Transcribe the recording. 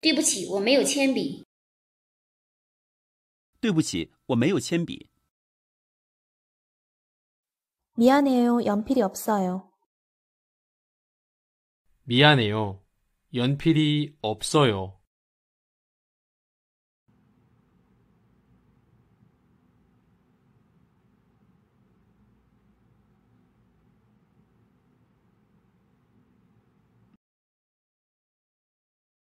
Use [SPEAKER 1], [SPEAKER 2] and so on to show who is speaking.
[SPEAKER 1] 对不起，我没有铅笔。
[SPEAKER 2] 对不起，我没有铅笔。
[SPEAKER 1] 미안해요연필이없어요
[SPEAKER 3] 미안해요연필이없어요